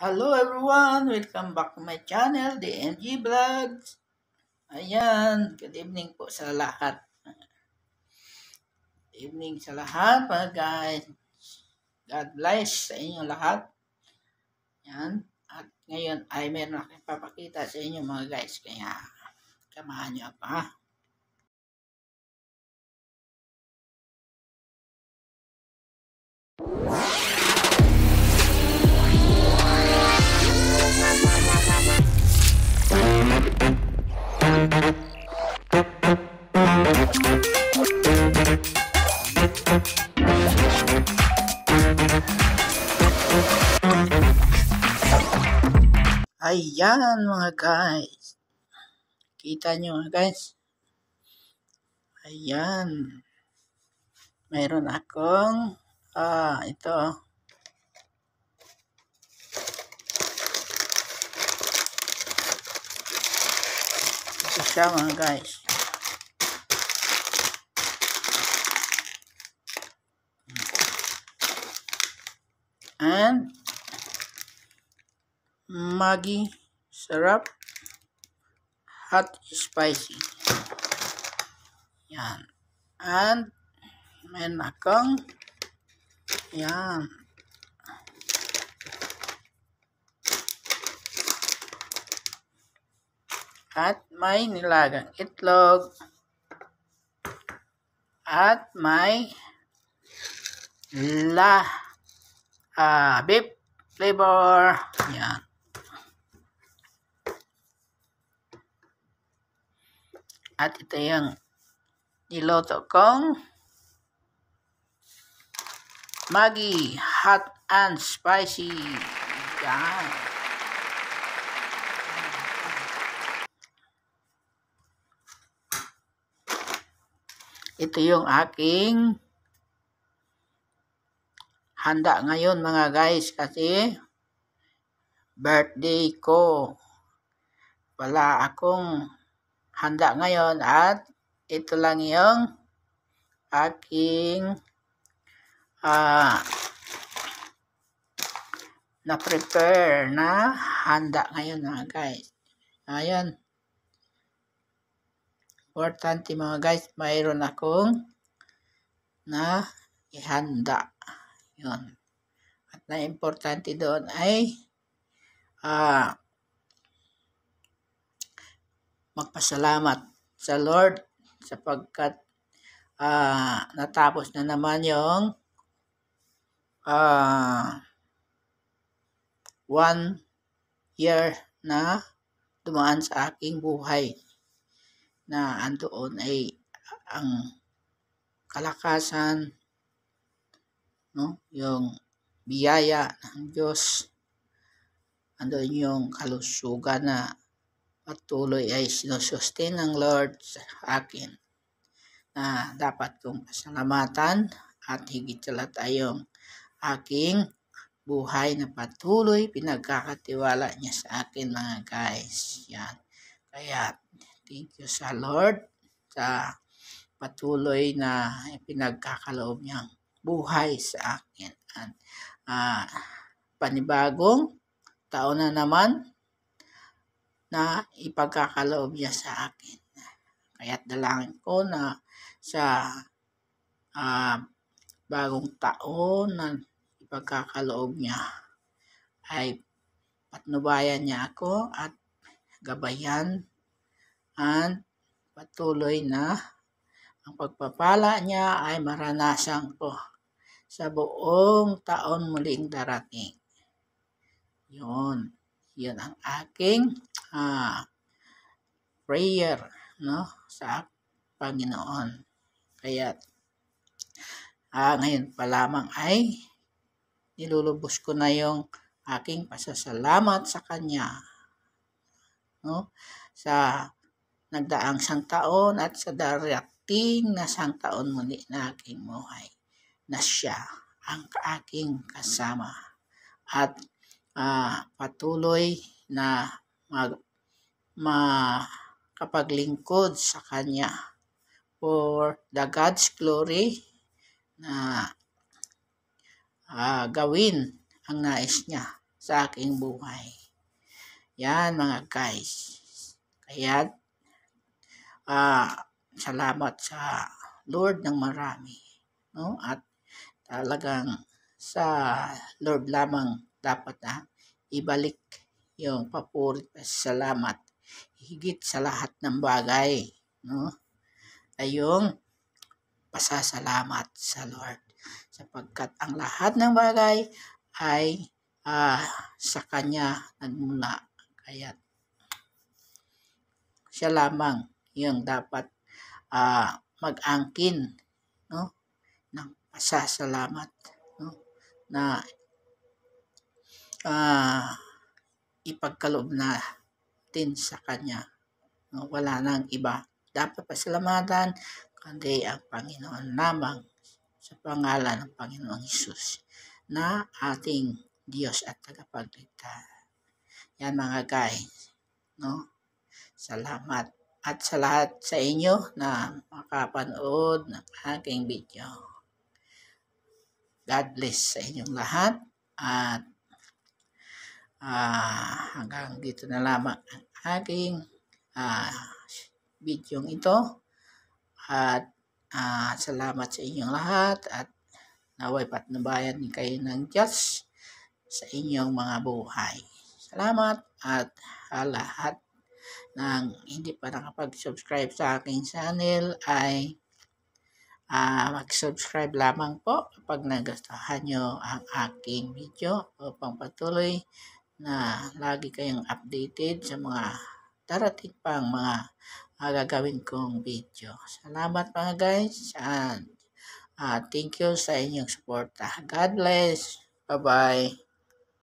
Hello everyone! Welcome back to my channel, the MG Vlogs. Ayan, good evening po sa lahat. Good evening sa lahat, mga guys. God bless sa inyo lahat. Ayan. At ngayon ay meron akong papakita sa inyo mga guys. Kaya, kamahan nyo pa. Ayan mga guys. Kita nyo mga ah, guys. Ayan. Meron akong ah, ito. Ah. Ito siya mga guys. And Maggi sarap hot spicy yan and may akong yan at may nilagang itlog at may la uh, beef flavor yan At ito yung niloto kong Maggi Hot and Spicy. Yan. Ito yung aking handa ngayon mga guys kasi birthday ko. Wala akong handa ngayon at ito lang yung aking uh, ah, na prepare na handa ngayon mga guys ayun importante mga guys mayroon akong na ihanda yun at na importante doon ay ah uh, magpasalamat sa Lord sapagkat uh, natapos na naman yung uh, one year na dumaan sa aking buhay na andoon ay ang kalakasan no yung biyaya ng Diyos andoon yung kalusugan na at tuloy ay sinusustain ng Lord sa akin na dapat kong pasalamatan at higit sa lahat ay yung aking buhay na patuloy pinagkakatiwala niya sa akin mga guys. Yan. Kaya thank you sa Lord sa patuloy na pinagkakaloob niyang buhay sa akin. At uh, panibagong taon na naman na ipagkakaloob niya sa akin. Kaya't dalangin ko na sa uh, bagong taon na ipagkakaloob niya ay patnubayan niya ako at gabayan at patuloy na ang pagpapala niya ay maranasan ko sa buong taon muling darating. Yun. Yun ang aking ah, prayer no, sa Panginoon. Kaya ah, ngayon pa lamang ay nilulubos ko na yung aking pasasalamat sa Kanya. No? Sa nagdaang sang taon at sa darating na sang taon muli na aking buhay na siya ang aking kasama at uh, patuloy na mag, makapaglingkod sa Kanya for the God's glory na uh, gawin ang nais niya sa aking buhay. Yan mga guys. Kaya uh, salamat sa Lord ng marami. No? At talagang sa Lord lamang dapat na ah, ibalik yung papuri at eh, salamat higit sa lahat ng bagay no ay yung pasasalamat sa Lord sapagkat ang lahat ng bagay ay uh, sa kanya nagmula kaya siya lamang yung dapat uh, mag-angkin no ng pasasalamat no na uh, ipagkaloob na din sa kanya. No, wala nang iba. Dapat pasalamatan kundi ang Panginoon lamang sa pangalan ng Panginoong Isus na ating Diyos at tagapagligtas. Yan mga guys. No? Salamat at sa lahat sa inyo na makapanood ng aking video. God bless sa inyong lahat at ah, hanggang dito na lamang ang aking ah, video ito at ah, salamat sa inyong lahat at naway patnubayan ni kayo ng Diyos sa inyong mga buhay. Salamat at ah, lahat ng hindi pa nakapag-subscribe sa aking channel ay uh, mag-subscribe lamang po kapag nagustuhan nyo ang aking video upang patuloy na lagi kayong updated sa mga darating pang mga uh, gagawin kong video. Salamat mga guys and uh, thank you sa inyong suporta. God bless. Bye-bye.